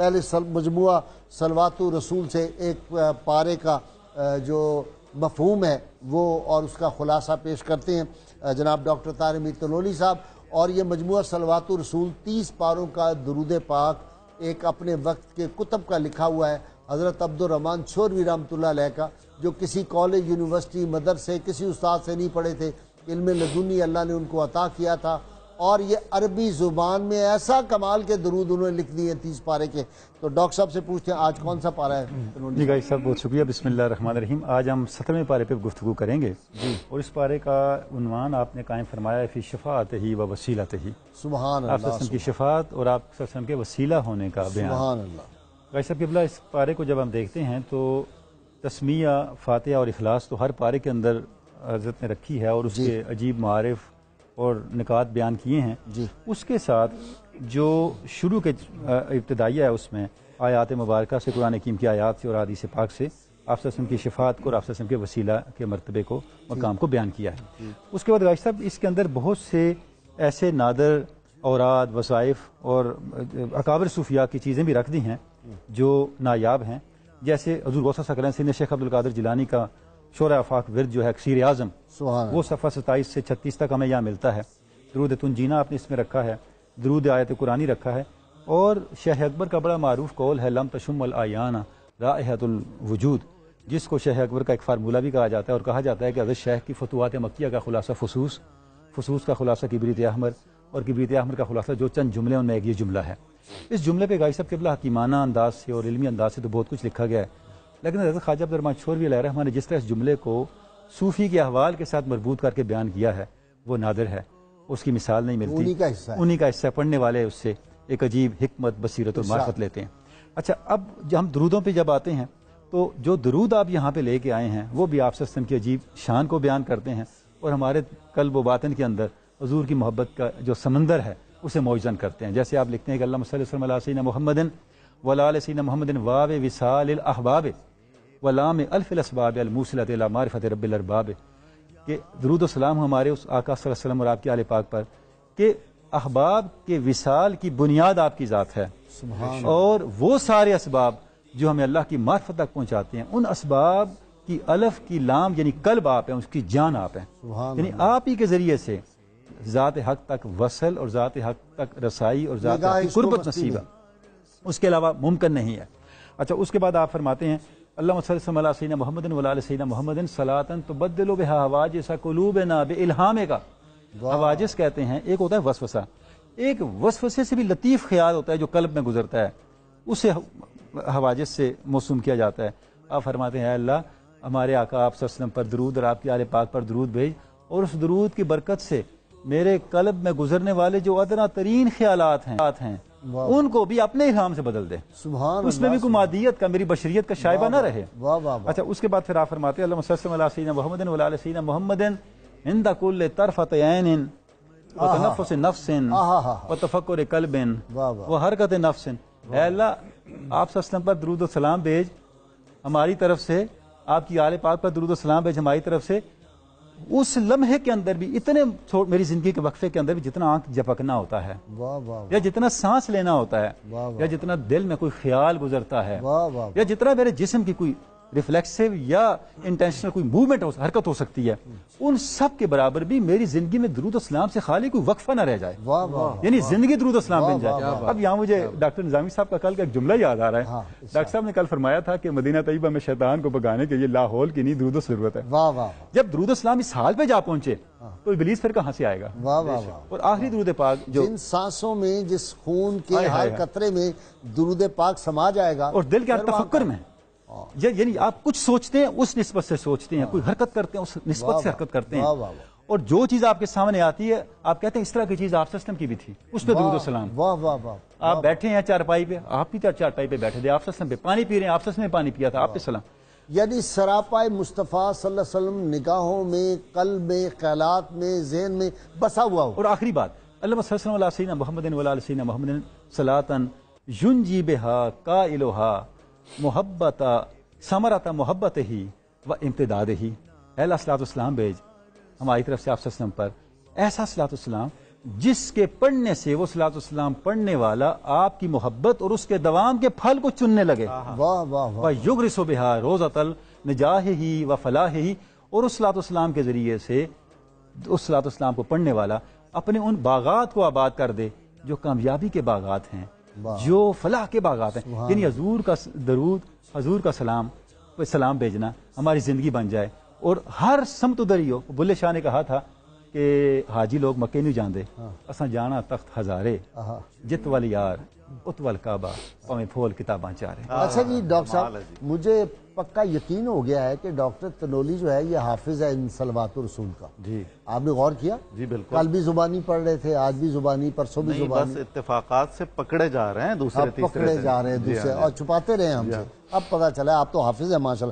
पहले सल मजमू सलवात रसूल से एक पारे का जो मफहूम है वो और उसका ख़ुलासा पेश करते हैं जनाब डॉक्टर मीर तलोली साहब और ये मजमू सलवात रसूल तीस पारों का दरूद पाक एक अपने वक्त के कुतब का लिखा हुआ है हज़रत अब्दुलरहमान शोरवी रहमतुल्ल का जो किसी कॉलेज यूनिवर्सिटी मदरसे किसी उस्ताद से नहीं पढ़े थे इल्म लदूनी अल्लाह ने उनको अता किया था और ये अरबी ज़ुबान में ऐसा कमाल के दरूद उन्होंने लिख दिए तीस पारे के तो डॉक्टर साहब से पूछते हैं आज कौन सा पारा है हम्म। जी गाई साहब बहुत शुक्रिया बिस्मिल्लाह रहमान रहीम आज हम सतरवें पारे पे गुफ्तु करेंगे जी और इस पारे का उनवान आपने कायम फरमाया फिर शफात ही व वसीलात ही सुबहान आप की शफात और आप के वसीला होने का बयान गाई साहब किबला इस पारे को जब हम देखते हैं तो तस्मिया फातह और अखलास तो हर पारे के अंदर हजरत ने रखी है और उसके अजीब मारफ़ और निकात बयान किए हैं जी उसके साथ जो शुरू के इब्तदाइया है उसमें आयात मुबारक से कुरान कीम की आयात से और आदि से पाक से आफसम की शिफात को और आफसम के वसीला के मरतबे को और काम को बयान किया है उसके बाद गाइश साहब इसके अंदर बहुत से ऐसे नादर औराद वसाइफ और अकाबर सूफिया की चीज़ें भी रख दी हैं जो नायाब हैं जैसे हजूर गौसा सिंह ने शेख अब्दुल्कर जिलानी का शोर फाक विरद जो है अक्सर आज़म वो सफ़ा सताईस से छत्तीस तक हमें यहाँ मिलता है दरूद तंजीना आपने इसमें रखा है दरूद आयत कुरानी रखा है और शाह अकबर का बड़ा मरूफ कौल है लम तशमल आयाना राहतुलवजूद जिसको शाह अकबर का एक फार्मूला भी कहा जाता है और कहा जाता है कि हजरत शाह की फतवात मक्या का खुलासा फसूस फसूस का खुलासा किबरीत अहमर और किबरीत अहमर का खुलासा जो चंद जुमले उनमें एक ये जुमला है इस जुमले पर गाई साहब किबला हकीमाना अंदाज से और इलमी अंदाज से तो बहुत कुछ लिखा गया है लेकिन हजरत ख्वाजा अब्दुल मंशोरवी रहमा ने जिस तरह इस जुमले को सूफ़ी के अहवाल के साथ मजबूत करके बयान किया है वो नादर है उसकी मिसाल नहीं मिलती उन्हीं का हिस्सा उन्हीं का हिस्सा पढ़ने वाले उससे एक अजीब हमत बसीरत और मार्फत लेते हैं अच्छा अब जब हम दरूदों पर जब आते हैं तो जो दरूद आप यहाँ पे लेके आए हैं वो भी आप सस्म की अजीब शान को बयान करते हैं और हमारे कल्ब वातन के अंदर हजूर की मोहब्बत का जो समंदर है उसे मौजन करते हैं जैसे आप लिखते हैं कि अल्लाह मसल मोहम्मदिन वलाल सीन मोहम्मदिन वाव विसाल अहबाब वलाम अल्फ़िलसबाब अलमूसलत मारफत रबाब के दरुद सलाम हमारे उस आका और आपके आल पाक पर के अहबाब के विसाल की बुनियाद आपकी ज़ात है और वो सारे इसबाब जो हमें अल्लाह की मार्फत तक पहुँचाते हैं उन इसबाब की अलफ की लाम यानी कल्ब आप हैं उसकी जान आप हैं यानी आप ही के ज़रिए से ज़ात हक तक वसल और ज़ात हक तक रसाई और ज़ात नसीब उसके अलावा मुमकिन नहीं है अच्छा उसके बाद आप फरमाते हैं अल्लाह सैन मोहम्मद सलातन तो बदलो बे हवाज कलूब ना बे इल्हामे का हवाजिस कहते हैं एक होता है वसवसा एक वसवसे से भी लतीफ़ ख्याल होता है जो कल्ब में गुजरता है उसे हवाजिस से मौसम किया जाता है आप फरमाते हैं अल्लाह हमारे आका आप सलम पर दरूद और आपके आल पाक पर दरूद भेज और उस दरूद की बरकत से मेरे कल्ब में गुजरने वाले जो अदना तरीन ख्याल हैं उनको भी अपने इल्हाम से बदल दे उसमें भी कोई मादियत का मेरी बशरीत का शायबा ना रहे अच्छा उसके बाद फिर आप फरमाते मोहम्मद मोहम्मद भेज हमारी तरफ से आपकी आल पाक पर दरुद सलाम भेज हमारी तरफ से उस लम्हे के अंदर भी इतने मेरी जिंदगी के वक्फे के अंदर भी जितना आंख झपकना होता है वाह वाह या जितना सांस लेना होता है या जितना दिल में कोई ख्याल गुजरता है या जितना मेरे जिसम की कोई रिफ्लेक्सिव या इंटेंशनल कोई मूवमेंट हो हरकत हो सकती है उन सब के बराबर भी मेरी जिंदगी में दरूद इस्लाम से खाली कोई वक्फा ना रह जाए यानी जिंदगी दरूद इस्लाम बन जाए अब यहाँ मुझे डॉक्टर निजामी साहब का कल का एक जुमला याद आ रहा है हाँ, डॉक्टर अच्छा। साहब ने कल फरमाया था कि मदीना तयबा में शैतान को भगाने के लिए लाहौल की नहीं दरूद जरूरत है जब दरूद असलाम इस हाल पे जा पहुंचे हाँ। तो इबलीस फिर कहाँ से आएगा वाह वाह वाह और आखिरी दुरुद पाक जो इन सांसों में जिस खून के हर कतरे में दुरुद पाक समा जाएगा और दिल के हर तफक्कर में यानी आप कुछ सोचते हैं उस नस्बत से सोचते हैं कोई हरकत करते हैं उस नस्बत से हरकत करते हैं और जो चीज आपके सामने आती है आप कहते हैं इस तरह की चीज आप सिस्टम की भी थी उस पर दुरुद सलाम वाह वाह वाह आप बैठे हैं चारपाई पे आप भी चारपाई पे बैठे थे आप सिस्टम पे पानी पी रहे हैं आप सिस्टम में पानी पिया था आप सलाम यानी सरापा मुस्तफ़ा वसल्लम निगाहों में कल में ख्यालात में जहन में बसा हुआ हो और आखिरी बात अल्लाह मोहम्मद सलातन युन जी बेहा का इलोहा मोहब्बत समरत मोहब्बत ही व इम्तदाद ही अल्लाम भेज हमारी तरफ से आप सस्म पर ऐसा सलातम जिसके पढ़ने से वो सलातम पढ़ने वाला आपकी मोहब्बत और उसके दवाम के फल को चुनने लगे वाह वाह वाह युग रिसो बिहार रोज अतल निजाह ही व फलाह ही और उस सलातम के जरिए से उस सलातम को पढ़ने वाला अपने उन बागात को आबाद कर दे जो कामयाबी के बागात हैं जो फलाह के बागात हैं यानी हजूर का दरूद हजूर का सलाम सलाम भेजना हमारी ज़िंदगी बन जाए और हर समत उधर ही हो बुल्ले शाह ने कहा था कि हाजी लोग मके नहीं जाते हाँ। असा जाना तख्त हजारे जित वाल यार उत वाल काबा भावे फोल किताबा ਚ अच्छा जी डॉक्टर साहब मुझे पक्का यकीन हो गया है कि डॉक्टर तनोली जो है ये हाफिज है इन सलवात रसूल का जी आपने गौर किया जी बिल्कुल कल भी जुबानी पढ़ रहे थे आज भी जुबानी परसों भी जुबानी बस से पकड़े जा रहे हैं दूसरे पकड़े जा रहे हैं दूसरे हाँ, और छुपाते रहे हम अब पता चला आप तो हाफिज है माशा